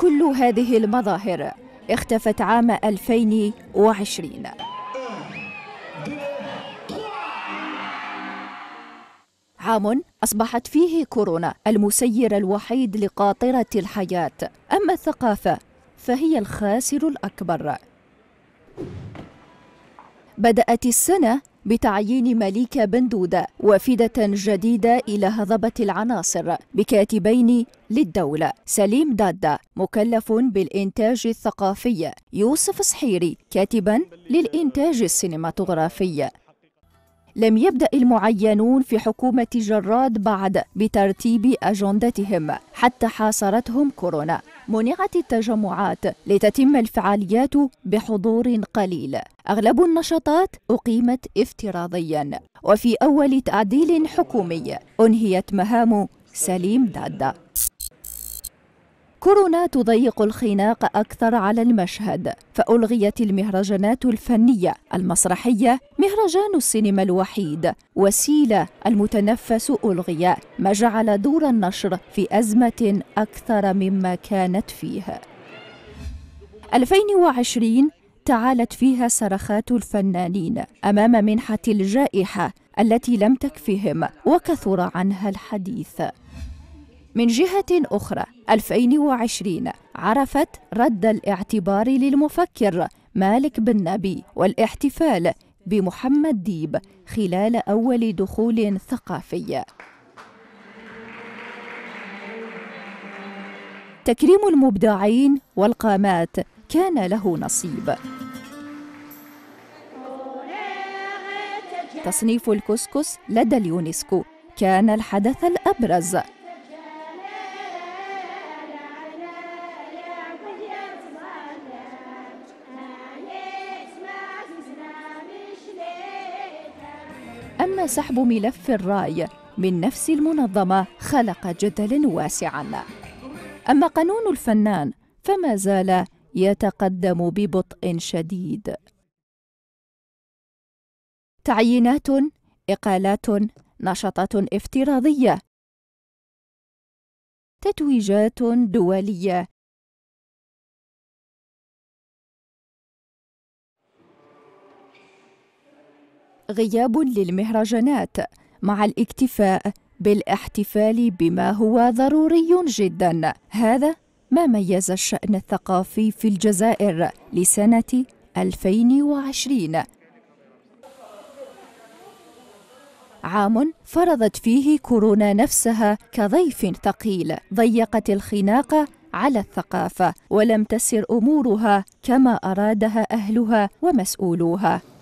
كل هذه المظاهر اختفت عام 2020 عام أصبحت فيه كورونا المسير الوحيد لقاطرة الحياة أما الثقافة فهي الخاسر الأكبر بدأت السنة بتعيين مليكة بن دودة وافدة جديدة إلى هضبة العناصر بكاتبين للدولة سليم دادة مكلف بالإنتاج الثقافي يوسف صحيري كاتبا للإنتاج السينماتوغرافي لم يبدأ المعينون في حكومة جراد بعد بترتيب أجندتهم حتى حاصرتهم كورونا منعت التجمعات لتتم الفعاليات بحضور قليل أغلب النشاطات أقيمت افتراضيا وفي أول تعديل حكومي أنهيت مهام سليم دادا كورونا تضيق الخناق أكثر على المشهد فألغيت المهرجانات الفنية المسرحية مهرجان السينما الوحيد وسيلة المتنفس ألغي ما جعل دور النشر في أزمة أكثر مما كانت فيه 2020 تعالت فيها صرخات الفنانين أمام منحة الجائحة التي لم تكفهم وكثر عنها الحديث من جهة أخرى 2020 عرفت رد الاعتبار للمفكر مالك بن نبي والاحتفال بمحمد ديب خلال أول دخول ثقافي تكريم المبدعين والقامات كان له نصيب تصنيف الكسكس لدى اليونسكو كان الحدث الأبرز أما سحب ملف الراي من نفس المنظمة خلق جدلا واسعا أما قانون الفنان فما زال يتقدم ببطء شديد تعيينات إقالات نشاطات افتراضية تتويجات دولية غياب للمهرجانات مع الاكتفاء بالاحتفال بما هو ضروري جدا هذا ما ميز الشأن الثقافي في الجزائر لسنة 2020 عام فرضت فيه كورونا نفسها كضيف ثقيل ضيقت الخناق على الثقافة ولم تسر أمورها كما أرادها أهلها ومسؤولوها